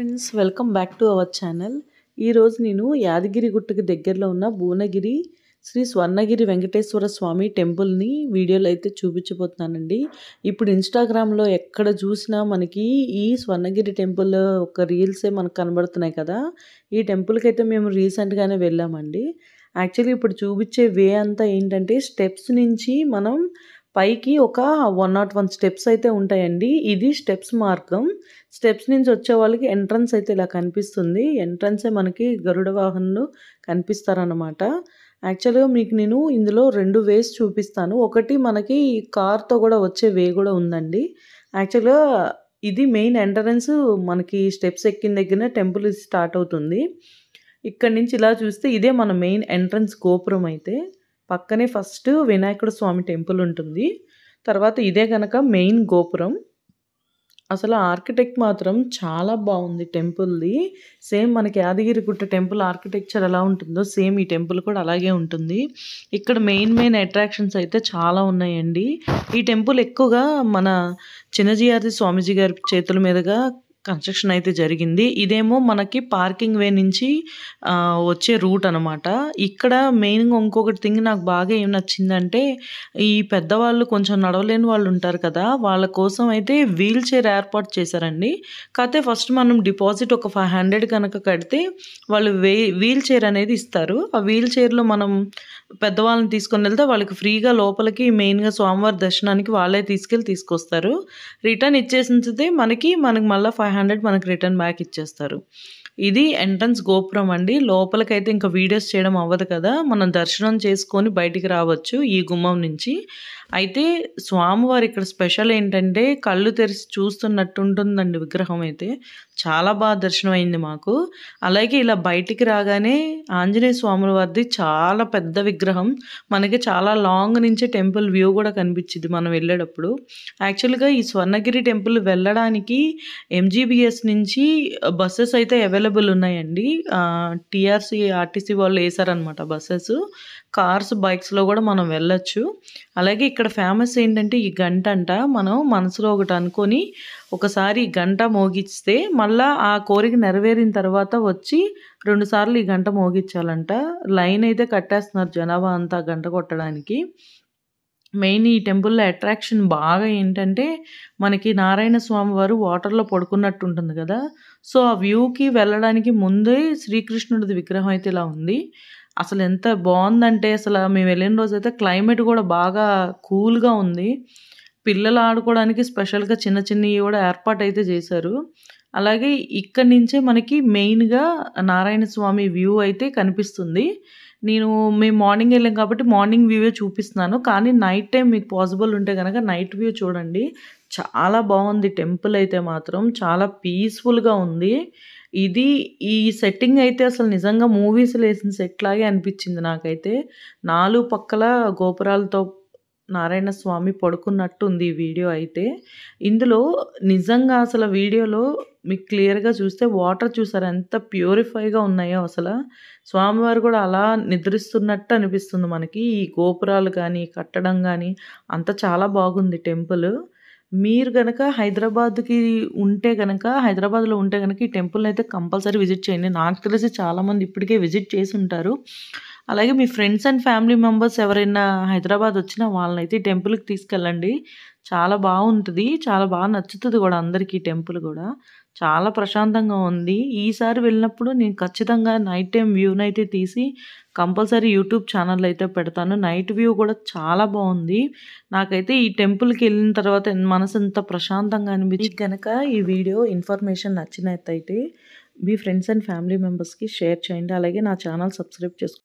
friends welcome back to our channel ఈరోజు నేను యాదగిరి గుట్టకి దగ్గరలో ఉన్న భువనగిరి శ్రీ స్వర్ణగిరి వెంకటేశ్వర స్వామి టెంపుల్ని వీడియోలో అయితే చూపించబోతున్నానండి ఇప్పుడు ఇన్స్టాగ్రామ్లో ఎక్కడ చూసినా మనకి ఈ స్వర్ణగిరి టెంపుల్ ఒక రీల్సే మనకు కనబడుతున్నాయి కదా ఈ టెంపుల్కి అయితే మేము రీసెంట్గానే వెళ్ళామండి యాక్చువల్లీ ఇప్పుడు చూపించే వే అంతా ఏంటంటే స్టెప్స్ నుంచి మనం పైకి ఒక వన్ నాట్ వన్ స్టెప్స్ అయితే ఉంటాయండి ఇది స్టెప్స్ మార్గం స్టెప్స్ నుంచి వచ్చే వాళ్ళకి ఎంట్రన్స్ అయితే ఇలా కనిపిస్తుంది ఎంట్రన్సే మనకి గరుడ వాహనలు కనిపిస్తారనమాట యాక్చువల్గా మీకు నేను ఇందులో రెండు వేస్ చూపిస్తాను ఒకటి మనకి కార్తో కూడా వచ్చే వే కూడా ఉందండి యాక్చువల్గా ఇది మెయిన్ ఎంట్రన్స్ మనకి స్టెప్స్ ఎక్కిన దగ్గర టెంపుల్ స్టార్ట్ అవుతుంది ఇక్కడ నుంచి ఇలా చూస్తే ఇదే మన మెయిన్ ఎంట్రన్స్ గోపురం అయితే పక్కనే ఫస్ట్ వినాయకుడు స్వామి టెంపుల్ ఉంటుంది తర్వాత ఇదే కనుక మెయిన్ గోపురం అసలు ఆర్కిటెక్ట్ మాత్రం చాలా బాగుంది టెంపుల్ది సేమ్ మనకి యాదగిరిగుట్ట టెంపుల్ ఆర్కిటెక్చర్ ఎలా ఉంటుందో సేమ్ ఈ టెంపుల్ కూడా అలాగే ఉంటుంది ఇక్కడ మెయిన్ మెయిన్ అట్రాక్షన్స్ అయితే చాలా ఉన్నాయండి ఈ టెంపుల్ ఎక్కువగా మన చిన్నజీఆర్ది స్వామిజీ గారి చేతుల మీదుగా కన్స్ట్రక్షన్ అయితే జరిగింది ఇదేమో మనకి పార్కింగ్ వే నుంచి వచ్చే రూట్ అనమాట ఇక్కడ మెయిన్గా ఇంకొకటి థింగ్ నాకు బాగా ఏం నచ్చిందంటే ఈ పెద్దవాళ్ళు కొంచెం నడవలేని వాళ్ళు ఉంటారు కదా వాళ్ళ కోసం అయితే వీల్ చైర్ ఏర్పాటు చేశారండి కాకపోతే ఫస్ట్ మనం డిపాజిట్ ఒక ఫైవ్ హండ్రెడ్ కనుక కడితే వాళ్ళు వే వీల్ చైర్ అనేది ఇస్తారు ఆ వీల్ చైర్లో మనం పెద్దవాళ్ళని తీసుకొని వెళ్తే వాళ్ళకి ఫ్రీగా లోపలికి మెయిన్గా స్వామివారి దర్శనానికి వాళ్ళే తీసుకెళ్ళి తీసుకొస్తారు రిటర్న్ ఇచ్చేసినది మనకి మనకి మళ్ళీ ఫైవ్ హండ్రెడ్ మనకి రిటర్న్ బ్యాక్ ఇచ్చేస్తారు ఇది ఎంట్రన్స్ గోపురం అండి లోపలికైతే ఇంకా వీడియోస్ చేయడం అవ్వదు కదా మనం దర్శనం చేసుకొని బయటికి రావచ్చు ఈ గుమ్మం నుంచి అయితే స్వామివారి ఇక్కడ స్పెషల్ ఏంటంటే కళ్ళు తెరిచి చూస్తున్నట్టు ఉంటుందండి విగ్రహం అయితే చాలా బాగా దర్శనం అయింది మాకు అలాగే ఇలా బయటికి రాగానే ఆంజనేయ స్వామి వారిది చాలా పెద్ద విగ్రహం విగ్రహం మనకి చాలా లాంగ్ నుంచి టెంపుల్ వ్యూ కూడా కనిపించింది మనం వెళ్ళేటప్పుడు యాక్చువల్గా ఈ స్వర్ణగిరి టెంపుల్ వెళ్ళడానికి ఎంజీబీఎస్ నుంచి బస్సెస్ అయితే అవైలబుల్ ఉన్నాయండి టీఆర్సీ ఆర్టీసీ వాళ్ళు వేసారనమాట బస్సెస్ కార్స్ బైక్స్లో కూడా మనం వెళ్ళచ్చు అలాగే ఇక్కడ ఫేమస్ ఏంటంటే ఈ గంట అంట మనం మనసులో ఒకటి అనుకొని ఒకసారి గంట మోగిస్తే మళ్ళీ ఆ కోరిక నెరవేరిన తర్వాత వచ్చి రెండుసార్లు ఈ గంట మోగించాలంట లైన్ అయితే కట్టేస్తున్నారు జనాభా అంతా గంట కొట్టడానికి మెయిన్ ఈ టెంపుల్లో అట్రాక్షన్ బాగా ఏంటంటే మనకి నారాయణ స్వామి వారు వాటర్లో పడుకున్నట్టు ఉంటుంది కదా సో ఆ వ్యూకి వెళ్ళడానికి ముందే శ్రీకృష్ణుడిది విగ్రహం అయితే ఇలా ఉంది అసలు ఎంత బాగుందంటే అసలు మేము వెళ్ళిన రోజైతే క్లైమేట్ కూడా బాగా కూల్గా ఉంది పిల్లలు ఆడుకోవడానికి స్పెషల్గా చిన్న చిన్నవి కూడా ఏర్పాటు అయితే చేశారు అలాగే ఇక్కడి నుంచే మనకి మెయిన్గా నారాయణ స్వామి వ్యూ అయితే కనిపిస్తుంది నేను మేము మార్నింగ్ వెళ్ళాం కాబట్టి మార్నింగ్ వ్యూవే చూపిస్తున్నాను కానీ నైట్ టైం మీకు పాసిబుల్ ఉంటే కనుక నైట్ వ్యూ చూడండి చాలా బాగుంది టెంపుల్ అయితే మాత్రం చాలా పీస్ఫుల్గా ఉంది ఇది ఈ సెట్టింగ్ అయితే అసలు నిజంగా మూవీస్ వేసిన సెట్ లాగే అనిపించింది నాకైతే నాలుగు పక్కల గోపురాలతో నారాయణ స్వామి పడుకున్నట్టుంది ఈ వీడియో అయితే ఇందులో నిజంగా అసలు వీడియోలో మీకు క్లియర్గా చూస్తే వాటర్ చూసారు ఎంత ప్యూరిఫైగా ఉన్నాయో అసలు స్వామివారు కూడా అలా నిద్రిస్తున్నట్టు అనిపిస్తుంది మనకి ఈ గోపురాలు కానీ కట్టడం కానీ అంత చాలా బాగుంది టెంపుల్ మీరు కనుక హైదరాబాద్కి ఉంటే కనుక హైదరాబాద్లో ఉంటే కనుక ఈ టెంపుల్ని అయితే కంపల్సరీ విజిట్ చేయండి నాకు తెలిసి చాలామంది ఇప్పటికే విజిట్ చేసి ఉంటారు అలాగే మీ ఫ్రెండ్స్ అండ్ ఫ్యామిలీ మెంబర్స్ ఎవరైనా హైదరాబాద్ వచ్చినా వాళ్ళని అయితే టెంపుల్కి తీసుకెళ్ళండి చాలా బాగుంటుంది చాలా బాగా నచ్చుతుంది కూడా అందరికీ టెంపుల్ కూడా చాలా ప్రశాంతంగా ఉంది ఈసారి వెళ్ళినప్పుడు నేను ఖచ్చితంగా నైట్ టైం వ్యూని అయితే తీసి కంపల్సరీ యూట్యూబ్ ఛానల్ అయితే పెడతాను నైట్ వ్యూ కూడా చాలా బాగుంది నాకైతే ఈ టెంపుల్కి వెళ్ళిన తర్వాత మనసు ఎంత ప్రశాంతంగా అనిపించి కనుక ఈ వీడియో ఇన్ఫర్మేషన్ నచ్చినట్టయితే మీ ఫ్రెండ్స్ అండ్ ఫ్యామిలీ మెంబర్స్కి షేర్ చేయండి అలాగే నా ఛానల్ సబ్స్క్రైబ్ చేసుకోండి